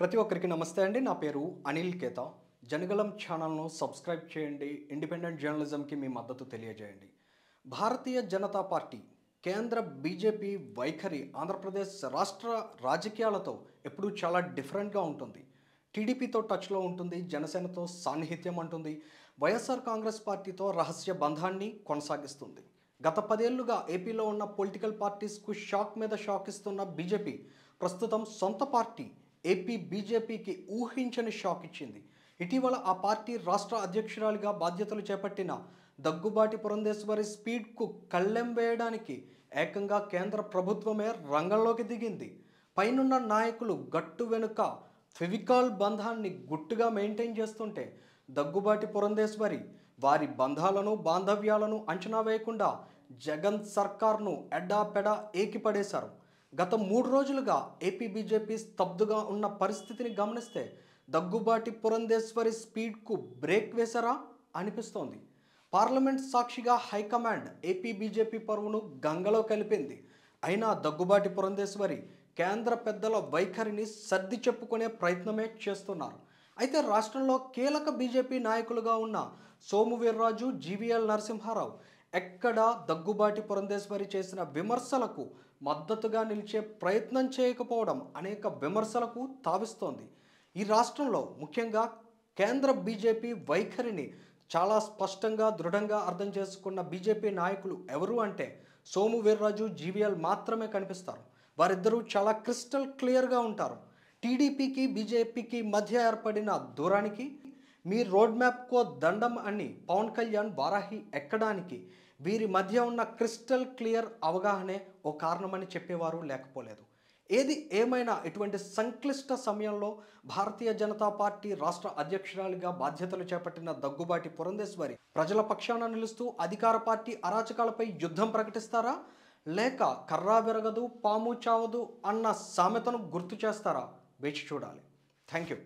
ప్రతి ఒక్కరికి నమస్తే అండి నా పేరు అనిల్ కేత జనగలం ఛానల్ను సబ్స్క్రైబ్ చేయండి ఇండిపెండెంట్ జర్నలిజంకి మీ మద్దతు తెలియజేయండి భారతీయ జనతా పార్టీ కేంద్ర బీజేపీ వైఖరి ఆంధ్రప్రదేశ్ రాష్ట్ర రాజకీయాలతో ఎప్పుడూ చాలా డిఫరెంట్గా ఉంటుంది టీడీపీతో టచ్లో ఉంటుంది జనసేనతో సాన్నిహిత్యం అంటుంది వైఎస్ఆర్ కాంగ్రెస్ పార్టీతో రహస్య బంధాన్ని కొనసాగిస్తుంది గత పదేళ్లుగా ఏపీలో ఉన్న పొలిటికల్ పార్టీస్కు షాక్ మీద షాక్ ఇస్తున్న బీజేపీ ప్రస్తుతం సొంత పార్టీ ఏపీ బీజేపీకి ఊహించని షాక్ ఇచ్చింది ఇటీవల ఆ పార్టీ రాష్ట్ర అధ్యక్షురాలిగా బాధ్యతలు చేపట్టిన దగ్గుబాటి పురంధేశ్వరి స్పీడ్కు కళ్ళెం వేయడానికి ఏకంగా కేంద్ర ప్రభుత్వమే రంగంలోకి దిగింది పైనున్న నాయకులు గట్టు వెనుక ఫెవికాల్ బంధాన్ని గుట్టుగా మెయింటైన్ చేస్తుంటే దగ్గుబాటి పురంధేశ్వరి వారి బంధాలను బాంధవ్యాలను అంచనా వేయకుండా జగన్ సర్కార్ను ఎడాపెడా ఏకిపడేశారు గత మూడు రోజులుగా ఏపీ బీజేపీ స్తబ్దుగా ఉన్న పరిస్థితిని గమనిస్తే దగ్గుబాటి పురంధేశ్వరి స్పీడ్కు బ్రేక్ వేశారా అనిపిస్తోంది పార్లమెంట్ సాక్షిగా హైకమాండ్ ఏపీ బీజేపీ పరువును గంగలో కలిపింది అయినా దగ్గుబాటి పురంధేశ్వరి కేంద్ర పెద్దల వైఖరిని సర్ది చెప్పుకునే ప్రయత్నమే చేస్తున్నారు అయితే రాష్ట్రంలో కీలక బీజేపీ నాయకులుగా ఉన్న సోము వీర్రాజు జీవీఎల్ నరసింహారావు ఎక్కడా దగ్గుబాటి పురంధేశ్వరి చేసిన విమర్శలకు మద్దతుగా నిలిచే ప్రయత్నం చేయకపోవడం అనేక విమర్శలకు తావిస్తోంది ఈ రాష్ట్రంలో ముఖ్యంగా కేంద్ర బీజేపీ వైఖరిని చాలా స్పష్టంగా దృఢంగా అర్థం చేసుకున్న బీజేపీ నాయకులు ఎవరు అంటే సోము వీర్రాజు జీవీఎల్ మాత్రమే కనిపిస్తారు వారిద్దరూ చాలా క్రిస్టల్ క్లియర్గా ఉంటారు టీడీపీకి బీజేపీకి మధ్య ఏర్పడిన దూరానికి మీ రోడ్ మ్యాప్కో దండం అని పవన్ కళ్యాణ్ వారాహి ఎక్కడానికి వీరి మధ్య ఉన్న క్రిస్టల్ క్లియర్ అవగాహనే ఓ కారణమని చెప్పేవారు లేకపోలేదు ఏది ఏమైనా ఇటువంటి సంక్లిష్ట సమయంలో భారతీయ జనతా పార్టీ రాష్ట్ర అధ్యక్షురాలిగా బాధ్యతలు చేపట్టిన దగ్గుబాటి పురంధేశ్వరి ప్రజల పక్షాన నిలుస్తూ అధికార పార్టీ అరాచకాలపై యుద్ధం ప్రకటిస్తారా లేక కర్రా విరగదు పాము చావదు అన్న సామెతను గుర్తు చేస్తారా వేచి చూడాలి థ్యాంక్ యూ